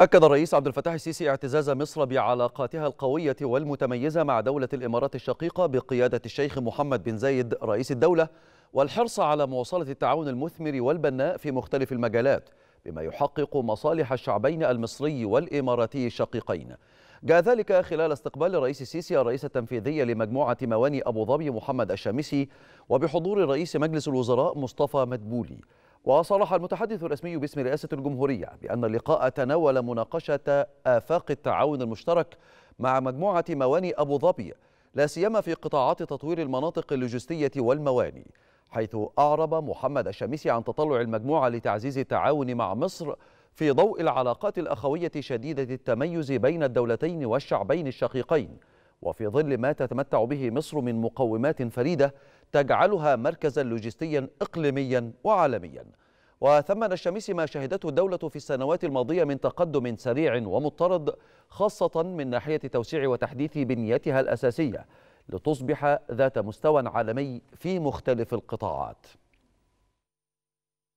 أكد الرئيس عبد الفتاح السيسي اعتزاز مصر بعلاقاتها القوية والمتميزة مع دولة الإمارات الشقيقة بقيادة الشيخ محمد بن زايد رئيس الدولة والحرص على مواصلة التعاون المثمر والبناء في مختلف المجالات بما يحقق مصالح الشعبين المصري والإماراتي الشقيقين جاء ذلك خلال استقبال الرئيس السيسي الرئيس التنفيذي لمجموعة مواني أبو ظبي محمد الشامسي وبحضور رئيس مجلس الوزراء مصطفى مدبولي وصرح المتحدث الرسمي باسم رئاسة الجمهورية بأن اللقاء تناول مناقشة آفاق التعاون المشترك مع مجموعة مواني أبو ظبي لا سيما في قطاعات تطوير المناطق اللوجستية والمواني حيث أعرب محمد الشامسي عن تطلع المجموعة لتعزيز التعاون مع مصر في ضوء العلاقات الأخوية شديدة التميز بين الدولتين والشعبين الشقيقين وفي ظل ما تتمتع به مصر من مقومات فريدة تجعلها مركزا لوجستيا إقليميا وعالميا وثمن الشميس ما شهدته الدولة في السنوات الماضية من تقدم سريع ومضطرد خاصة من ناحية توسيع وتحديث بنيتها الأساسية لتصبح ذات مستوى عالمي في مختلف القطاعات